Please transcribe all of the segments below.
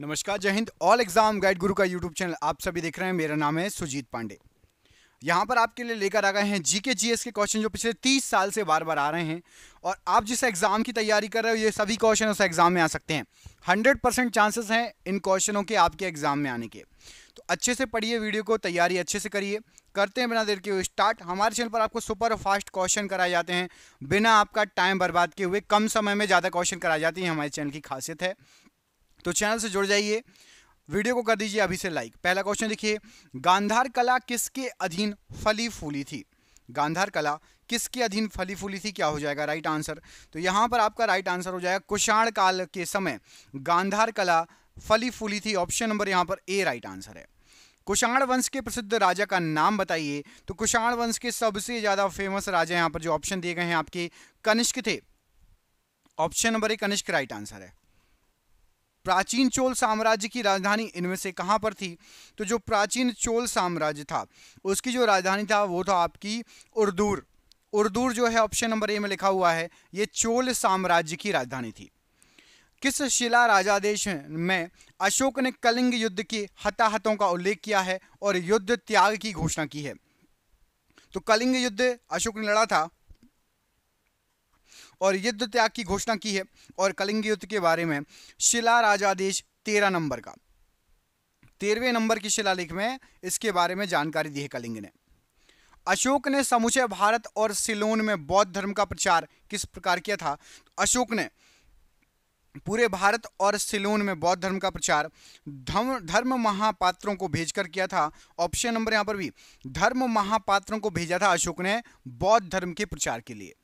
नमस्कार जय Hind all exam guide गुरु का यूट्यूब चैनल आप सभी देख रहे हैं मेरा नाम है सुजीत पांडे यहाँ पर आपके लिए लेकर आ गए हैं जीके जीएस के क्वेश्चन जो पिछले तीस साल से बार बार आ रहे हैं और आप जिस एग्ज़ाम की तैयारी कर रहे हो ये सभी क्वेश्चन उस एग्ज़ाम में आ सकते हैं हंड्रेड परसेंट चांसेस हैं इन क्वेश्चनों के आपके एग्ज़ाम में आने के तो अच्छे से पढ़िए वीडियो को तैयारी अच्छे से करिए करते हैं बिना देर के स्टार्ट हमारे चैनल पर आपको सुपर फास्ट क्वेश्चन कराए जाते हैं बिना आपका टाइम बर्बाद किए हुए कम समय में ज़्यादा क्वेश्चन कराए जाते हैं हमारे चैनल की खासियत है तो चैनल से जुड़ जाइए वीडियो को कर दीजिए अभी से लाइक पहला क्वेश्चन देखिए गांधार कला किसके अधीन फली फूली थी गांधार कला किसके अधीन फली फूली थी क्या हो जाएगा राइट आंसर तो यहाँ पर आपका राइट आंसर हो जाएगा कुषाण काल के समय गांधार कला फली फूली थी ऑप्शन नंबर यहाँ पर ए राइट आंसर है कुषाण वंश के प्रसिद्ध राजा का नाम बताइए तो कुषाण वंश के सबसे ज़्यादा फेमस राजा यहाँ पर जो ऑप्शन दिए गए हैं आपके कनिष्क थे option number A Kanishka right answer है प्राचीन चोल साम्राज्य की राजधानी इनमें से कहाँ पर थी तो जो प्राचीन चोल साम्राज्य था उसकी जो राजधानी था वो था आपकी उर्दूर उर्दूर जो है ऑप्शन नंबर ए में लिखा हुआ है ये चोल साम्राज्य की राजधानी थी किस शिला राजादेश में अशोक ने कलिंग युद्ध के हताहतों का उल्लेख किया है और युद्ध त्याग की घोषणा की है तो कलिंग युद्ध अशोक ने लड़ा था और युद्ध त्याग की घोषणा की है और कलिंग युद्ध के बारे में शिला राजादेश तेरह नंबर का तेरहवें नंबर की शिलालेख में इसके बारे में जानकारी दी है कलिंग ने अशोक ने समुचे भारत और सिलोन में बौद्ध धर्म का प्रचार किस प्रकार किया था अशोक ने पूरे भारत और सिलोन में बौद्ध धर्म का प्रचार धर्म धर्म महापात्रों को भेजकर किया था ऑप्शन नंबर यहां पर भी धर्म महापात्रों को भेजा था अशोक ने बौद्ध धर्म के प्रचार के लिए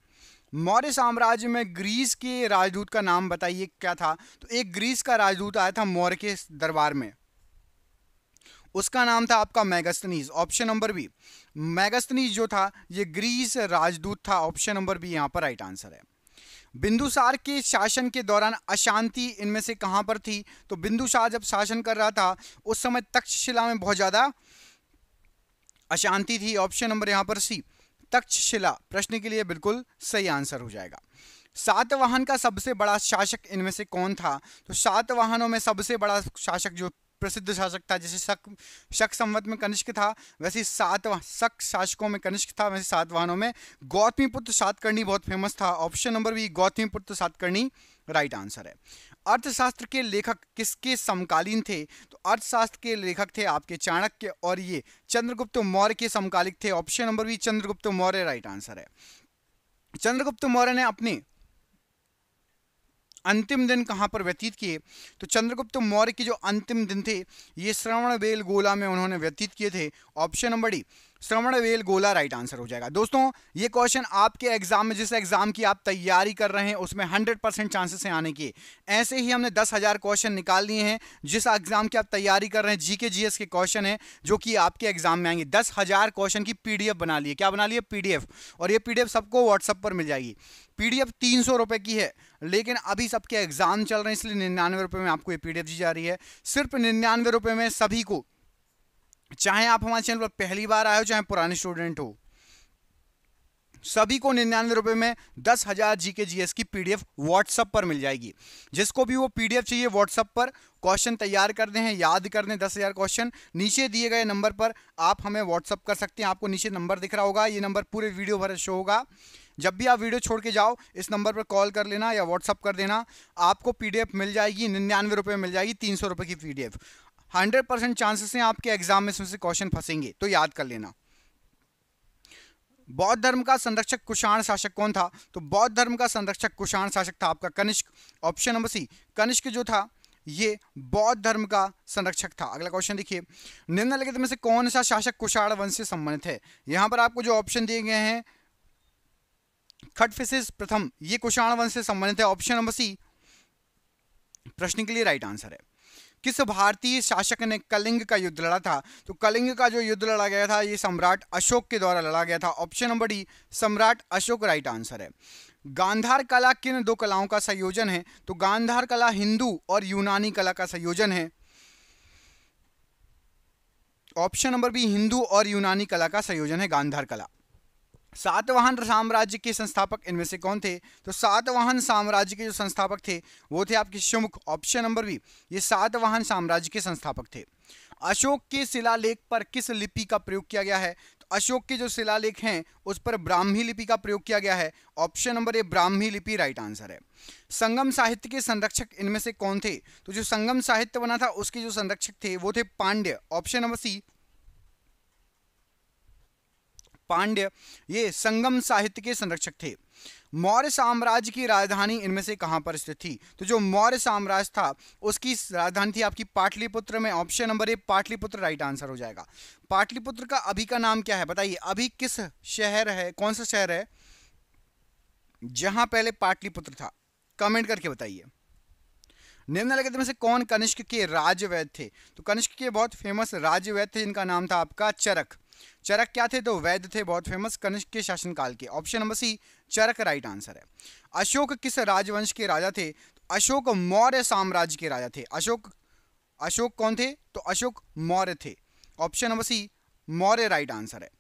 मौर्य साम्राज्य में ग्रीस के राजदूत का नाम बताइए क्या था तो एक ग्रीस का राजदूत आया था मौर्य के दरबार में उसका नाम था आपका Megasthenes option number B Megasthenes जो था ये ग्रीस राजदूत था ऑप्शन नंबर बी यहाँ पर राइट आंसर है बिंदुसार के शासन के दौरान अशांति इनमें से कहाँ पर थी तो बिंदुसार जब शासन कर रहा था उस समय तक्षशिला में बहुत ज़्यादा अशांति थी ऑप्शन नंबर यहाँ पर सी तक्षशिला प्रश्न के लिए बिल्कुल सही आंसर हो जाएगा सातवाहन का सबसे बड़ा शासक इनमें से कौन था तो सातवाहनों में सबसे बड़ा शासक जो प्रसिद्ध शासक था जैसे शक शक संवत में कनिष्क था वैसे सात शक शासकों में कनिष्क था वैसे सात वाहनों में गौतमीपुत्र सातकर्णी बहुत फेमस था option number B Gautamiputra Satakarni right answer है अर्थशास्त्र के लेखक किसके समकालीन थे तो अर्थशास्त्र के लेखक थे आपके चाणक्य और ये चंद्रगुप्त मौर्य के समकालिक थे option number B Chandragupta Maurya right answer है चंद्रगुप्त मौर्य ने अपने अंतिम दिन कहाँ पर व्यतीत किए तो चंद्रगुप्त मौर्य के जो अंतिम दिन थे ये श्रवण वेल गोला में उन्होंने व्यतीत किए थे option number D Shravanabelagola right answer हो जाएगा दोस्तों ये क्वेश्चन आपके एग्जाम में जिस एग्जाम की आप तैयारी कर रहे हैं उसमें हंड्रेड परसेंट चांसेस हैं आने के ऐसे ही हमने दस हज़ार क्वेश्चन निकाल लिए हैं जिस एग्जाम की आप तैयारी कर रहे हैं जीके जीएस जी एस के क्वेश्चन हैं जो कि आपके एग्जाम में आएंगे दस हज़ार क्वेश्चन की पी डी एफ बना लिए क्या बना लिए पी डी एफ और ये पी डी एफ सबको व्हाट्सअप पर मिल जाएगी पीडीएफ तीन सौ रुपए की है लेकिन अभी सबके एग्जाम चल रहे हैं इसलिए निन्यानवे रुपए में आपको ये पीडीएफ दी जा रही है सिर्फ निन्यानवे रुपए में सभी को चाहे आप हमारे चैनल पर पहली बार आए हो चाहे पुराने स्टूडेंट हो सभी को निन्यानवे रुपए में दस हज़ार जीके जीएस की पीडीएफ व्हाट्सएप पर मिल जाएगी जिसको भी वो पीडीएफ चाहिए व्हाट्सएप पर क्वेश्चन तैयार कर हैं याद कर दें दस हज़ार क्वेश्चन नीचे दिए गए नंबर पर आप हमें व्हाट्सएप कर सकते हैं आपको नीचे नंबर दिख रहा होगा ये नंबर पूरे वीडियो भर शो होगा जब भी आप वीडियो छोड़ के जाओ इस नंबर पर कॉल कर लेना या व्हाट्सअप कर देना आपको पीडीएफ मिल जाएगी निन्यानवे रुपये मिल जाएगी तीन सौ रुपये की पीडीएफ हंड्रेड परसेंट चांसेस हैं आपके एग्जाम में इसमें से क्वेश्चन फंसेंगे तो याद कर लेना बौद्ध धर्म का संरक्षक कुषाण शासक कौन था तो बौद्ध धर्म का संरक्षक कुषाण शासक था आपका Kanishka option number C Kanishka जो था ये बौद्ध धर्म का संरक्षक था अगला क्वेश्चन देखिए निम्नलिखित में से कौन सा शासक कुषाण वंश से संबंधित है यहां पर आपको जो ऑप्शन दिए गए हैं खटफिसेस प्रथम ये कुषाण वंश से संबंधित है ऑप्शन नंबर सी प्रश्न के लिए राइट आंसर है किस भारतीय शासक ने कलिंग का युद्ध लड़ा था तो कलिंग का जो युद्ध लड़ा गया था ये सम्राट अशोक के द्वारा लड़ा गया था ऑप्शन नंबर डी सम्राट अशोक राइट आंसर है गांधार कला किन दो कलाओं का संयोजन है तो गांधार कला हिंदू और यूनानी कला का संयोजन है ऑप्शन नंबर बी हिंदू और यूनानी कला का संयोजन है गांधार कला सातवाहन साम्राज्य के संस्थापक इनमें से कौन थे तो सातवाहन साम्राज्य के जो संस्थापक थे वो थे आपके शुमुख ऑप्शन नंबर बी ये सातवाहन साम्राज्य के संस्थापक थे अशोक के शिलालेख पर किस लिपि का प्रयोग किया गया है तो अशोक के जो शिलालेख हैं उस पर ब्राह्मी लिपि का प्रयोग किया गया है ऑप्शन नंबर ए ब्राह्मी लिपि राइट आंसर है संगम साहित्य के संरक्षक इनमें से कौन थे तो जो संगम साहित्य बना था उसके जो संरक्षक थे वो थे Pandya option number C Pandya ये संगम साहित्य के संरक्षक थे मौर्य साम्राज्य की राजधानी इनमें से कहाँ पर स्थित थी तो जो मौर्य साम्राज्य था उसकी राजधानी थी आपकी पाटलिपुत्र में option number A Pataliputra right answer हो जाएगा पाटलिपुत्र का अभी का नाम क्या है बताइए अभी किस शहर है कौन सा शहर है जहां पहले पाटलिपुत्र था कमेंट करके बताइए निम्नलिखित में से कौन कनिष्क के राजवैद थे तो कनिष्क के बहुत फेमस राजवैद थे जिनका नाम था आपका चरक चरक क्या थे तो वैद्य थे बहुत फेमस कनिष्क के शासनकाल के option number C Charaka right answer है अशोक किस राजवंश के राजा थे तो अशोक मौर्य साम्राज्य के राजा थे अशोक अशोक कौन थे तो अशोक मौर्य थे option number C Maurya right answer है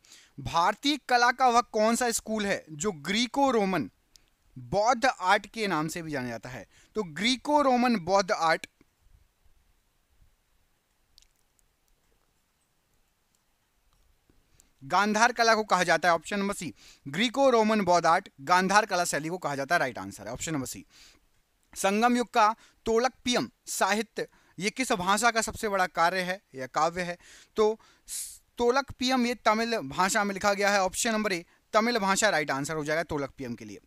भारतीय कला का वह कौन सा स्कूल है जो ग्रीको रोमन बौद्ध आर्ट के नाम से भी जाना जाता है तो ग्रीको रोमन बौद्ध आर्ट गांधार कला को कहा जाता है option number C Greco Roman बौद्ध आर्ट गांधार कला शैली को कहा जाता है राइट आंसर है ऑप्शन नंबर सी संगम युग का तोलक पियम साहित्य ये किस भाषा का सबसे बड़ा कार्य है या काव्य है तो तोलक पियम ये तमिल भाषा में लिखा गया है ऑप्शन नंबर ए तमिल भाषा राइट आंसर हो जाएगा तोलक पियम के लिए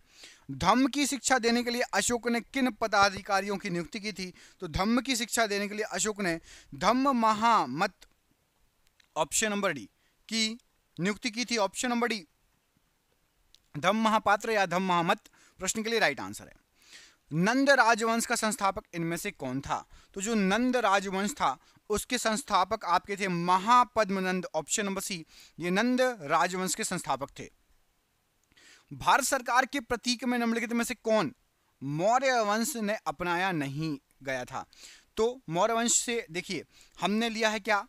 धम्म की शिक्षा देने के लिए अशोक ने किन पदाधिकारियों की नियुक्ति की थी तो धम्म की शिक्षा देने के लिए अशोक ने धम्म महामत ऑप्शन नंबर डी की नियुक्ति की थी ऑप्शन नंबर डी धम महापात्र या धम महामत प्रश्न के लिए राइट आंसर है नंद राजवंश का संस्थापक इनमें से कौन था तो जो नंद राजवंश था उसके संस्थापक आपके थे महापद्मनंद ऑप्शन नंबर सी ये नंद राजवंश के संस्थापक थे भारत सरकार के प्रतीक में निम्नलिखित में से कौन मौर्य वंश ने अपनाया नहीं गया था तो मौर्य वंश से देखिए हमने लिया है क्या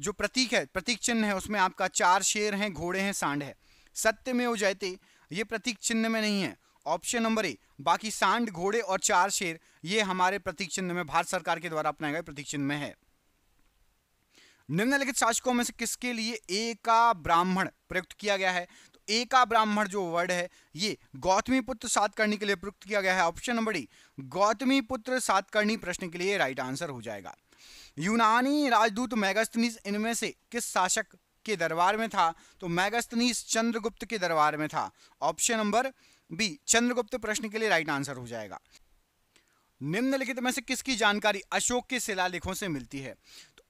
जो प्रतीक है प्रतीक चिन्ह है उसमें आपका चार शेर हैं घोड़े हैं सांड है सत्य में हो जाते ये प्रतीक चिन्ह में नहीं है ऑप्शन नंबर ए बाकी सांड घोड़े और चार शेर ये हमारे प्रतीक चिन्ह में भारत सरकार के द्वारा अपनाए गए प्रतीक चिन्ह में है निम्नलिखित शासकों में से किसके लिए एका ब्राह्मण प्रयुक्त किया गया है एका ब्राह्मण जो वर्ड है ये गौतमी पुत्र सातकर्णी के लिए प्रयुक्त किया गया है ऑप्शन नंबर डी गौतमी पुत्र सातकर्णी प्रश्न के लिए राइट आंसर हो जाएगा यूनानी राजदूत मैगस्तनीस इनमें से किस शासक के दरबार में था तो मैगस्तनीस चंद्रगुप्त के दरबार में था ऑप्शन नंबर बी चंद्रगुप्त प्रश्न के लिए राइट आंसर हो जाएगा निम्नलिखित में से किसकी जानकारी अशोक के शिलालेखों से मिलती है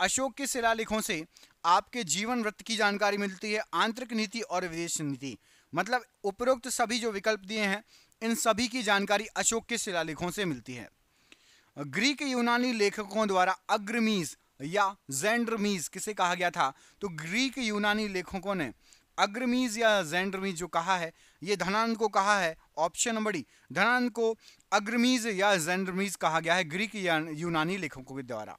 अशोक के शिलालेखों से आपके जीवन वृत्त की जानकारी मिलती है आंतरिक नीति और विदेश नीति मतलब उपरोक्त सभी जो विकल्प दिए हैं इन सभी की जानकारी अशोक के शिलालेखों से मिलती है ग्रीक यूनानी लेखकों द्वारा अग्रमीज या जेंड्रमीज किसे कहा गया था तो ग्रीक यूनानी लेखकों ने अग्रमीज या जेंडरमीज जो कहा है ये धनांत को कहा है ऑप्शन नंबर डी धनांत को अग्रमीज या जेंडरमीज कहा गया है ग्रीक या यूनानी लेखकों के द्वारा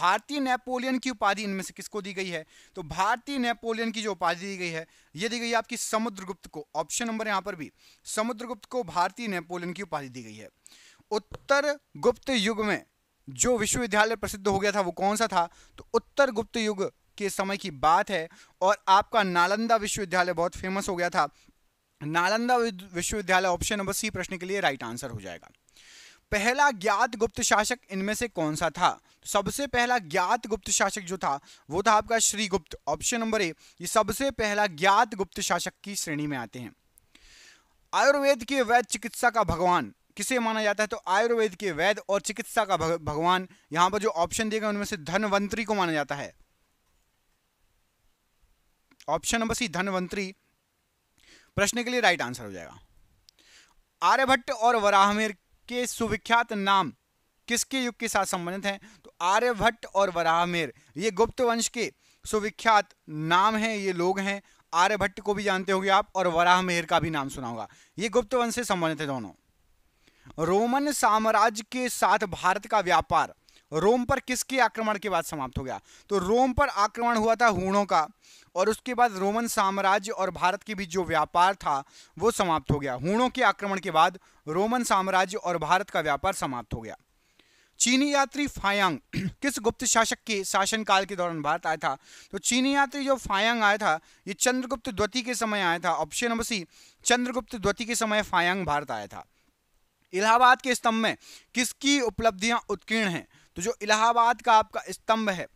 भारतीय नेपोलियन की उपाधि इनमें से किसको दी गई है तो भारतीय नेपोलियन की जो उपाधि दी गई है ये दी गई है आपकी समुद्रगुप्त को ऑप्शन नंबर यहाँ पर भी समुद्रगुप्त को भारतीय नेपोलियन की उपाधि दी गई है उत्तर गुप्त युग में जो विश्वविद्यालय प्रसिद्ध हो गया था वो कौन सा था तो उत्तर गुप्त युग के समय की बात है और आपका नालंदा विश्वविद्यालय बहुत फेमस हो गया था नालंदा विश्वविद्यालय ऑप्शन नंबर सी प्रश्न के लिए राइट आंसर हो जाएगा पहला ज्ञात गुप्त शासक इनमें से कौन सा था सबसे पहला ज्ञात गुप्त शासक जो था वो था आपका श्रीगुप्त ऑप्शन नंबर ए ये सबसे पहला ज्ञात गुप्त शासक की श्रेणी में आते हैं आयुर्वेद के वैद्य चिकित्सा का भगवान किसे माना जाता है तो आयुर्वेद के वैद्य और चिकित्सा का भगवान यहाँ पर जो ऑप्शन दिए गए उनमें से धनवंतरी को माना जाता है ऑप्शन नंबर सी धनवंतरी प्रश्न के लिए राइट आंसर हो जाएगा आर्यभट्ट और वराहमेर के सुविख्यात नाम किसके युग के साथ संबंधित हैं तो आर्यभट्ट और वराहमेर ये गुप्त वंश के सुविख्यात नाम हैं ये लोग हैं आर्यभट्ट को भी जानते होंगे आप और वराहमिहिर का भी नाम सुना होगा ये गुप्त वंश से संबंधित है दोनों रोमन साम्राज्य के साथ भारत का व्यापार रोम पर किसके आक्रमण के बाद समाप्त हो गया तो रोम पर आक्रमण हुआ था हूणों का और उसके बाद रोमन साम्राज्य और भारत के बीच जो व्यापार था वो समाप्त हो गया हूणों के आक्रमण के बाद रोमन साम्राज्य और भारत का व्यापार समाप्त हो गया चीनी यात्री फायांग किस गुप्त शासक के शासनकाल के दौरान भारत आया था तो चीनी यात्री जो फायांग आया था ये चंद्रगुप्त द्वितीय के समय आया था ऑप्शन नंबर सी चंद्रगुप्त द्वितीय के समय फायांग भारत आया था इलाहाबाद के स्तंभ में किसकी उपलब्धियां उत्कीर्ण हैं तो जो इलाहाबाद का आपका स्तंभ है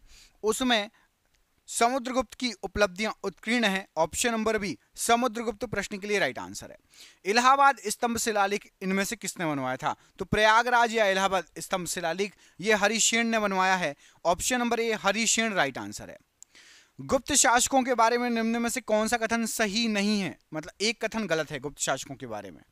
उसमें समुद्रगुप्त की उपलब्धियां उत्कीर्ण है ऑप्शन नंबर बी समुद्रगुप्त प्रश्न के लिए राइट आंसर है इलाहाबाद स्तंभ शिलालिख इनमें से किसने बनवाया था तो प्रयागराज या इलाहाबाद स्तंभ शिलालिख ये हरिशेण ने बनवाया है option number A Harishena right answer है गुप्त शासकों के बारे में निम्न में से कौन सा कथन सही नहीं है मतलब एक कथन गलत है गुप्त शासकों के बारे में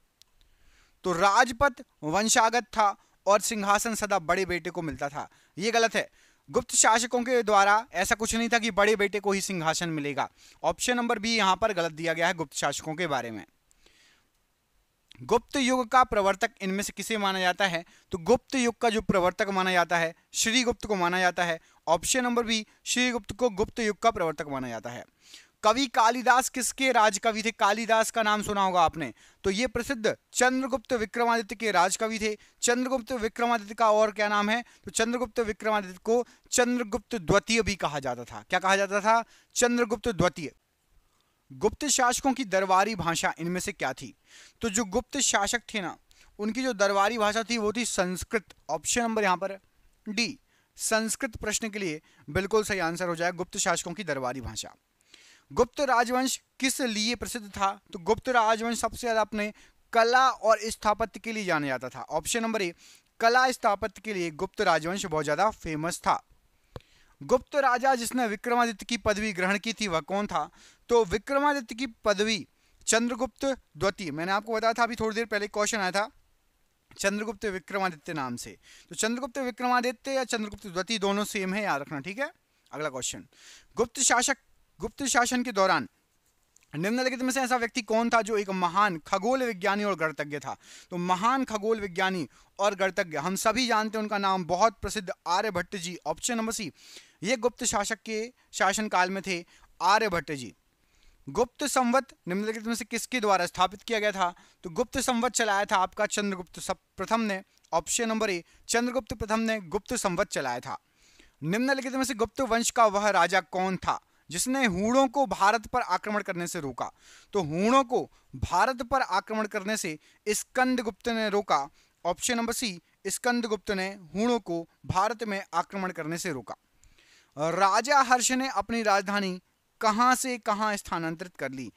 तो राजपथ वंशागत था और सिंहासन सदा बड़े बेटे को मिलता था ये गलत है गुप्त शासकों के द्वारा ऐसा कुछ नहीं था कि बड़े बेटे को ही सिंहासन मिलेगा ऑप्शन नंबर बी यहाँ पर गलत दिया गया है गुप्त शासकों के बारे में गुप्त युग का प्रवर्तक इनमें से किसे माना जाता है तो गुप्त युग का जो प्रवर्तक माना जाता है श्रीगुप्त को माना जाता है ऑप्शन नंबर बी श्रीगुप्त को गुप्त युग का प्रवर्तक माना जाता है कवि कालिदास किसके राजकवि थे कालिदास का नाम सुना होगा आपने तो ये प्रसिद्ध चंद्रगुप्त विक्रमादित्य के राजकवि थे चंद्रगुप्त विक्रमादित्य का और क्या नाम है तो चंद्रगुप्त विक्रमादित्य को चंद्रगुप्त द्वितीय भी कहा जाता था क्या कहा जाता था चंद्रगुप्त द्वितीय गुप्त शासकों की दरबारी भाषा इनमें से क्या थी तो जो गुप्त शासक थे ना उनकी जो दरबारी भाषा थी वो थी संस्कृत ऑप्शन नंबर यहां पर डी संस्कृत प्रश्न के लिए बिल्कुल सही आंसर हो जाए गुप्त शासकों की दरबारी भाषा गुप्त राजवंश किस लिए प्रसिद्ध था तो गुप्त राजवंश सबसे ज़्यादा अपने कला और स्थापत्य के लिए जाना जाता था ऑप्शन नंबर ए कला स्थापत्य के लिए गुप्त राजवंश बहुत ज़्यादा फेमस था गुप्त राजा जिसने विक्रमादित्य की पदवी ग्रहण की थी वह कौन था तो विक्रमादित्य की पदवी चंद्रगुप्त द्वितीय मैंने आपको बताया था अभी थोड़ी देर पहले क्वेश्चन आया था चंद्रगुप्त विक्रमादित्य नाम से तो चंद्रगुप्त विक्रमादित्य या चंद्रगुप्त द्वितीय दोनों सेम है याद रखना ठीक है अगला क्वेश्चन गुप्त शासक गुप्त शासन के दौरान निम्नलिखित में से ऐसा व्यक्ति कौन था जो एक महान खगोल विज्ञानी और गणतज्ञ था तो महान खगोल विज्ञानी और गणतज्ञ हम सभी जानते हैं उनका नाम बहुत प्रसिद्ध Aryabhata ji option number C ये गुप्त शासक के शासन काल में थे आर्यभट्ट जी गुप्त संवत निम्नलिखित में से किसके द्वारा स्थापित किया गया था तो गुप्त संवत चलाया था आपका चंद्रगुप्त प्रथम ने ऑप्शन नंबर ए चंद्रगुप्त प्रथम ने गुप्त संवत चलाया था निम्नलिखित में से गुप्त वंश का वह राजा कौन था जिसने हुड़ों को भारत पर आक्रमण करने से रोका तो हूणों को भारत पर आक्रमण करने से गुप्त ने रोका ऑप्शन नंबर सी गुप्त ने हुड़ों को भारत में आक्रमण करने से रोका राजा हर्ष ने अपनी राजधानी कहां से कहां स्थानांतरित कर ली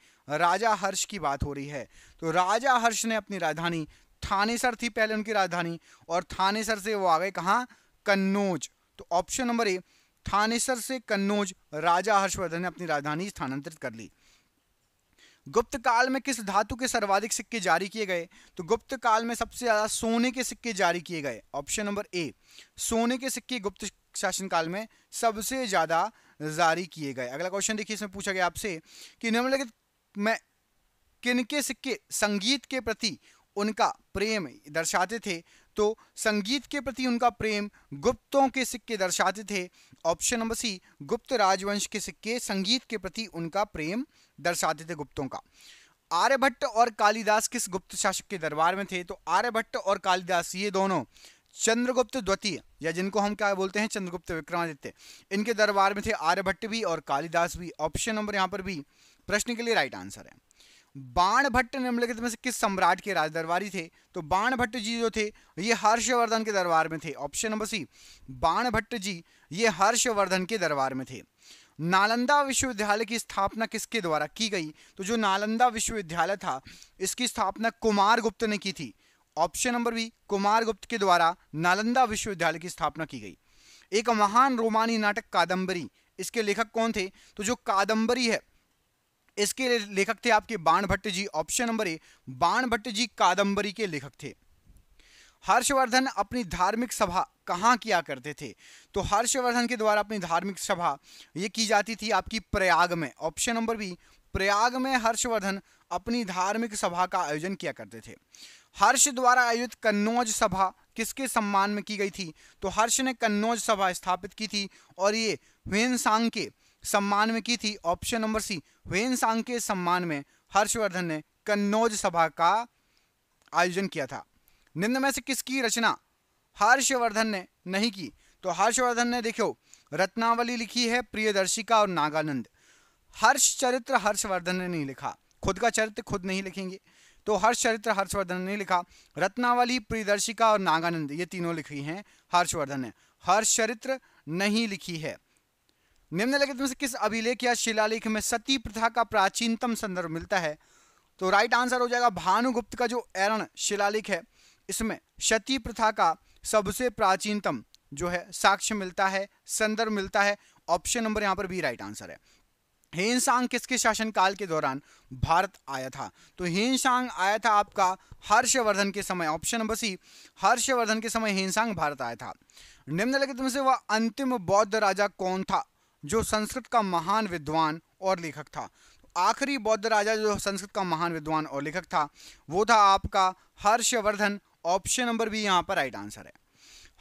राजा हर्ष की बात हो रही है तो राजा हर्ष ने अपनी राजधानी थानेसर थी पहले उनकी राजधानी और थानेसर से वो आ गए कहा कन्नौज तो ऑप्शन नंबर ए थानेसर से कन्नौज राजा हर्षवर्धन ने अपनी राजधानी स्थानांतरित कर ली गुप्त काल में किस धातु के सर्वाधिक सिक्के जारी किए गए तो गुप्त काल में सबसे ज्यादा सोने के सिक्के जारी किए गए ऑप्शन नंबर ए सोने के सिक्के गुप्त शासन काल में सबसे ज्यादा जारी किए गए अगला क्वेश्चन देखिए इसमें पूछा गया आपसे कि निम्नलिखित में किनके सिक्के संगीत के प्रति उनका प्रेम दर्शाते थे तो संगीत के प्रति उनका प्रेम गुप्तों के सिक्के दर्शाते थे ऑप्शन नंबर सी गुप्त राजवंश के सिक्के संगीत के प्रति उनका प्रेम दर्शाते थे गुप्तों का आर्यभट्ट और कालिदास किस गुप्त शासक के दरबार में थे तो आर्यभट्ट और कालिदास ये दोनों चंद्रगुप्त द्वितीय या जिनको हम क्या बोलते हैं चंद्रगुप्त विक्रमादित्य इनके दरबार में थे आर्यभट्ट भी और कालिदास भी ऑप्शन नंबर यहाँ पर भी प्रश्न के लिए राइट आंसर है बाण भट्ट निम्नलिखित में से किस सम्राट के राजदरबारी थे तो बाण भट्ट जी जो थे ये हर्षवर्धन के दरबार में थे ऑप्शन नंबर सी बाण भट्ट जी ये हर्षवर्धन के दरबार में थे नालंदा विश्वविद्यालय की स्थापना किसके द्वारा की गई तो जो नालंदा विश्वविद्यालय था इसकी स्थापना कुमार गुप्त ने की थी ऑप्शन नंबर बी कुमार गुप्त के द्वारा नालंदा विश्वविद्यालय की स्थापना की गई एक महान रोमानी नाटक कादंबरी इसके लेखक कौन थे तो जो कादंबरी है इसके लेखक थे आपके Bana Bhatta ji option number A Bana Bhatta जी कादंबरी के लेखक थे हर्षवर्धन अपनी धार्मिक सभा कहाँ किया करते थे तो हर्षवर्धन के द्वारा अपनी धार्मिक सभा ये की जाती थी आपकी प्रयाग में ऑप्शन नंबर बी प्रयाग में हर्षवर्धन अपनी धार्मिक सभा का आयोजन किया करते थे हर्ष द्वारा आयोजित कन्नौज सभा किसके सम्मान में की गई थी तो हर्ष ने कन्नौज सभा स्थापित की थी और ये ह्वेनसांग के सम्मान में की थी ऑप्शन नंबर सी वेन सांग के सम्मान में हर्षवर्धन ने कन्नौज सभा का आयोजन किया था निम्न में से किसकी रचना हर्षवर्धन ने नहीं की तो हर्षवर्धन ने देखो रत्नावली लिखी है प्रियदर्शिका और नागानंद हर्ष चरित्र हर्षवर्धन ने नहीं लिखा खुद का चरित्र खुद नहीं लिखेंगे तो हर्ष चरित्र हर्षवर्धन ने लिखा रत्नावली प्रियदर्शिका और नागानंद ये तीनों लिखी हैं हर्षवर्धन ने हर्ष चरित्र नहीं लिखी है निम्नलिखित में से किस अभिलेख या शिलालेख में सती प्रथा का प्राचीनतम संदर्भ मिलता है तो राइट आंसर हो जाएगा भानुगुप्त का जो एरण शिलालेख है इसमें सती प्रथा का सबसे प्राचीनतम जो है साक्ष्य मिलता है संदर्भ मिलता है ऑप्शन नंबर यहाँ पर भी राइट आंसर है हेनसांग किसके शासनकाल के दौरान भारत आया था तो हेनसांग आया था आपका हर्षवर्धन के समय ऑप्शन नंबर सी हर्षवर्धन के समय हेनसांग भारत आया था निम्नलिखित में से वह अंतिम बौद्ध राजा कौन था जो संस्कृत का महान विद्वान और लेखक था आखिरी बौद्ध राजा जो संस्कृत का महान विद्वान और लेखक था वो था आपका हर्षवर्धन ऑप्शन नंबर भी यहाँ पर राइट आंसर है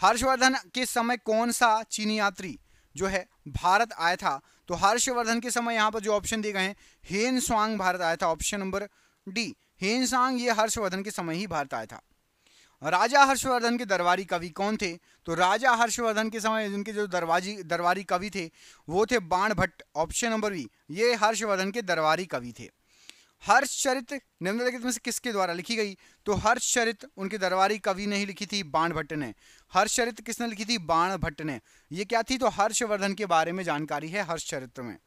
हर्षवर्धन के समय कौन सा चीनी यात्री जो है भारत आया था तो हर्षवर्धन के समय यहाँ पर जो ऑप्शन दिए गए हैं हेन स्वांग भारत आया था ऑप्शन नंबर डी हेन स्वांग ये हर्षवर्धन के समय ही भारत आया था राजा हर्षवर्धन के दरबारी कवि कौन थे तो राजा हर्षवर्धन के समय उनके जो दरवाजी दरबारी कवि थे वो थे बाण भट्ट ऑप्शन नंबर बी ये हर्षवर्धन के दरबारी कवि थे हर्षचरित्र निम्नलिखित में से किसके द्वारा लिखी गई तो हर्षचरित उनके दरबारी कवि ने ही लिखी थी बाण भट्ट ने हर्षचरित किसने लिखी थी बाण भट्ट ने ये क्या थी तो हर्षवर्धन के बारे में जानकारी है हर्षचरित्र में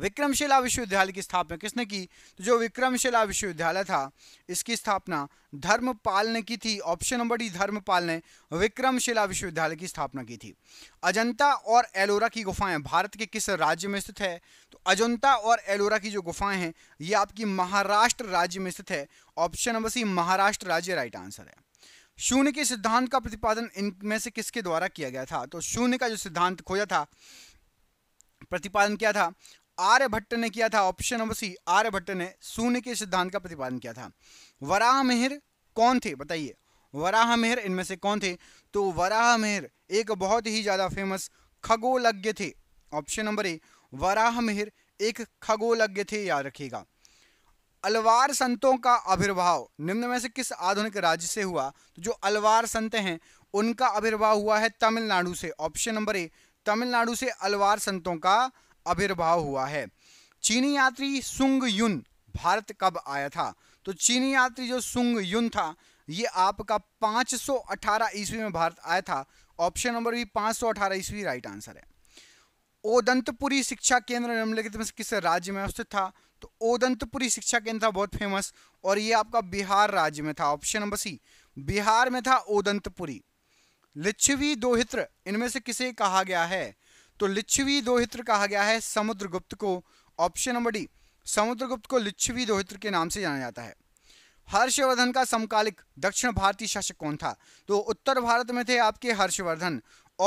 विक्रमशिला विश्वविद्यालय की स्थापना किसने की तो जो विक्रमशिला विश्वविद्यालय था इसकी स्थापना धर्मपाल ने की थी ऑप्शन नंबर डी धर्मपाल ने विक्रमशिला विश्वविद्यालय की स्थापना की थी अजंता और एलोरा की गुफाएं भारत के किस राज्य में स्थित है तो अजंता और एलोरा की जो गुफाएं हैं ये आपकी महाराष्ट्र राज्य में स्थित है ऑप्शन नंबर सी महाराष्ट्र राज्य राइट आंसर है शून्य के सिद्धांत का प्रतिपादन इनमें से किसके द्वारा किया गया था तो शून्य का जो सिद्धांत खोजा था प्रतिपादन किया था आर्यभट्ट ने किया था ऑप्शन नंबर सी आर्यभट्ट ने शून्य के सिद्धांत का प्रतिपादन किया था वराह मेहर कौन थे बताइए वराह मेहर इनमें से कौन थे तो वराह मेहर एक बहुत ही ज़्यादा फेमस खगोलज्ञ थे option number A Varaha Mihir एक खगोलज्ञ थे याद रखिएगा अलवार संतों का आविर्भाव निम्न में से किस आधुनिक राज्य से हुआ तो जो अलवार संत हैं उनका आविर्भाव हुआ है तमिलनाडु से ऑप्शन नंबर ए तमिलनाडु से अलवार संतों का आविर्भाव हुआ है चीनी यात्री सुंग युन भारत कब आया था तो चीनी यात्री जो सुंग युन था ये आपका 518 सौ ईस्वी में भारत आया था ऑप्शन नंबर भी 518 सौ ईस्वी राइट आंसर है ओदंतपुरी शिक्षा केंद्र निम्नलिखित में किस राज्य में अवस्थित था तो ओदंतपुरी शिक्षा केंद्र था बहुत फेमस और ये आपका बिहार राज्य में था ऑप्शन नंबर सी बिहार में था ओदंतपुरी लिच्छवी दोहित्र इनमें से किसे कहा गया है तो लिच्छवी दोहित्र कहा गया है समुद्रगुप्त को ऑप्शन नंबर डी समुद्रगुप्त को लिच्छवी दोहित्र के नाम से जाना जाता है हर्षवर्धन का समकालिक दक्षिण भारतीय शासक कौन था तो उत्तर भारत में थे आपके हर्षवर्धन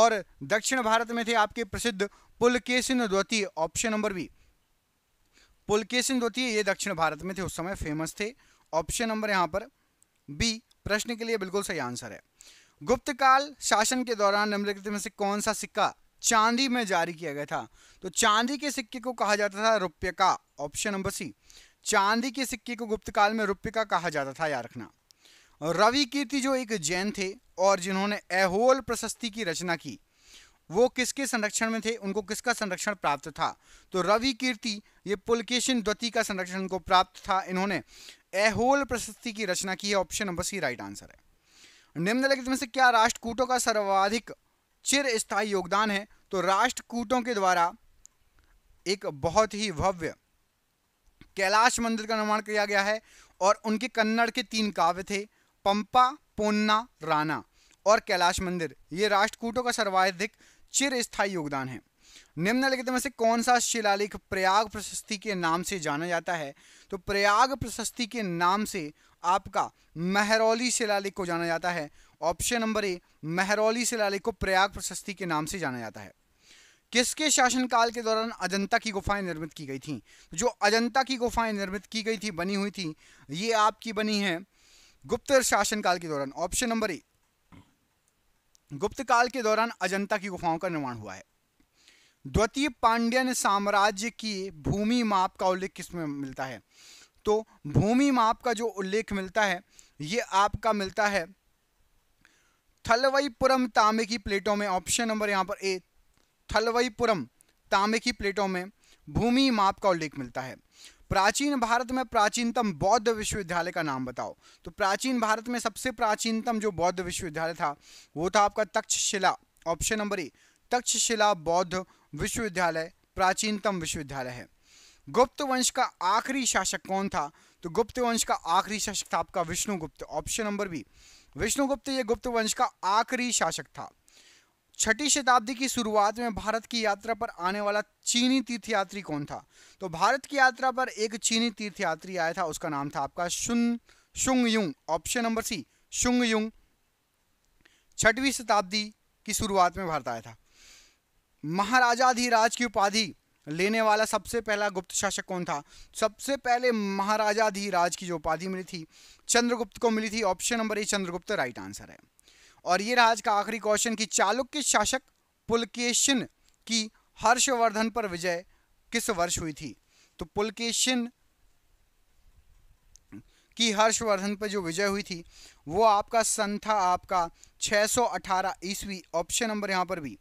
और दक्षिण भारत में थे आपके प्रसिद्ध पुलकेशन द्वितीय ऑप्शन नंबर बी पुलकेशन द्वितीय ये दक्षिण भारत में थे उस समय फेमस थे ऑप्शन नंबर यहाँ पर बी प्रश्न के लिए बिल्कुल सही आंसर है गुप्त काल शासन के दौरान निम्नलिखित में से कौन सा सिक्का चांदी में जारी किया गया था तो चांदी के सिक्के को कहा जाता था रुपये का ऑप्शन नंबर सी चांदी के सिक्के को गुप्त काल में रुपये का कहा जाता था याद रखना रवि कीर्ति जो एक जैन थे और जिन्होंने एहोल प्रशस्ति की रचना की वो किसके संरक्षण में थे उनको किसका संरक्षण प्राप्त था तो रवि कीर्ति ये पुलकेशन द्वती का संरक्षण को प्राप्त था इन्होंने एहोल प्रशस्ति की रचना की है option number C right answer है निम्नलिखित में से क्या राष्ट्रकूटों का सर्वाधिक चिर स्थायी योगदान है तो राष्ट्रकूटों के द्वारा एक बहुत ही भव्य कैलाश मंदिर का निर्माण किया गया है और उनके कन्नड़ के तीन काव्य थे पंपा पोन्ना राना और कैलाश मंदिर ये राष्ट्रकूटों का सर्वाधिक चिर स्थायी योगदान है निम्नलिखित में से कौन सा शिलालेख प्रयाग प्रशस्ति के नाम से जाना जाता है तो प्रयाग प्रशस्ति के नाम से आपका महरौली शिलालेख को जाना जाता है ऑप्शन नंबर ए महरौली सिलाले को प्रयाग प्रशस्ति के नाम से जाना जाता है किसके शासनकाल के दौरान अजंता की गुफाएं निर्मित की गई थी जो अजंता की गुफाएं निर्मित की गई थी बनी हुई थी ये आपकी बनी है गुप्त शासनकाल के दौरान ऑप्शन नंबर ए गुप्त काल के दौरान अजंता की गुफाओं का निर्माण हुआ है द्वितीय पांड्यन साम्राज्य की भूमि माप का उल्लेख किसमें मिलता है तो भूमि माप का जो उल्लेख मिलता है ये आपका मिलता है थलवईपुरम तांबे की प्लेटों में ऑप्शन नंबर यहाँ पर ए थलवईपुरम तांबे की प्लेटों में भूमि माप का उल्लेख मिलता है प्राचीन भारत में प्राचीनतम बौद्ध विश्वविद्यालय का नाम बताओ तो प्राचीन भारत में सबसे प्राचीनतम जो बौद्ध विश्वविद्यालय था वो था आपका Taxila option number A Taxila बौद्ध विश्वविद्यालय प्राचीनतम विश्वविद्यालय है गुप्त वंश का आखिरी शासक कौन था तो गुप्त वंश का आखिरी शासक था आपका Vishnugupta option number B Vishnugupta ये गुप्त वंश का आखिरी शासक था छठी शताब्दी की शुरुआत में भारत की यात्रा पर आने वाला चीनी तीर्थयात्री कौन था तो भारत की यात्रा पर एक चीनी तीर्थयात्री आया था उसका नाम था आपका शुन शुंग युंग ऑप्शन नंबर सी शुंग युंग छठवीं शताब्दी की शुरुआत में भारत आया था महाराजाधिराज की उपाधि लेने वाला सबसे पहला गुप्त शासक कौन था सबसे पहले महाराजा धीराज की जो उपाधि मिली थी चंद्रगुप्त को मिली थी option number A Chandragupta right answer है और ये राज का आखिरी क्वेश्चन की चालुक्य शासक पुलकेशन की हर्षवर्धन पर विजय किस वर्ष हुई थी तो पुलकेशन की हर्षवर्धन पर जो विजय हुई थी वो आपका सन था आपका 618 ईस्वी ऑप्शन नंबर यहाँ पर भी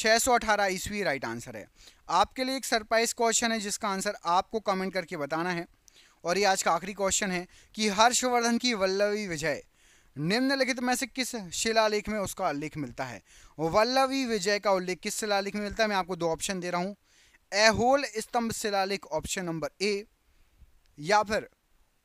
618 ईस्वी राइट आंसर है आपके लिए एक सरप्राइज क्वेश्चन है जिसका आंसर आपको कमेंट करके बताना है और ये आज का आखिरी क्वेश्चन है कि हर्षवर्धन की वल्लवी विजय निम्नलिखित में से किस शिलालेख में उसका उल्लेख मिलता है वल्लवी विजय का उल्लेख किस शिलालेख में मिलता है मैं आपको दो ऑप्शन दे रहा हूँ एहोल स्तंभ शिलालेख ऑप्शन नंबर ए या फिर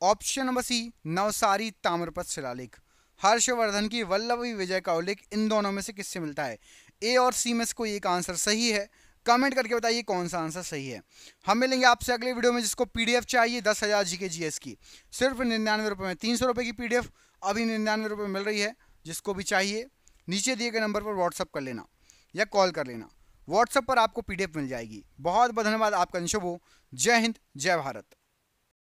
ऑप्शन नंबर सी नवसारी ताम्रपत शिलालेख हर्षवर्धन की वल्लवी विजय का उल्लेख इन दोनों में से किससे मिलता है ए और सी में से कोई एक आंसर सही है कमेंट करके बताइए कौन सा आंसर सही है हम मिलेंगे आपसे अगले वीडियो में जिसको पीडीएफ चाहिए दस हज़ार जी के जी की सिर्फ निन्यानवे रुपये में तीन सौ रुपये की पीडीएफ अभी निन्यानवे रुपये मिल रही है जिसको भी चाहिए नीचे दिए गए नंबर पर व्हाट्सअप कर लेना या कॉल कर लेना व्हाट्सअप पर आपको एफ मिल जाएगी बहुत बहुत धन्यवाद आपका निशुभ हो जय हिंद जय भारत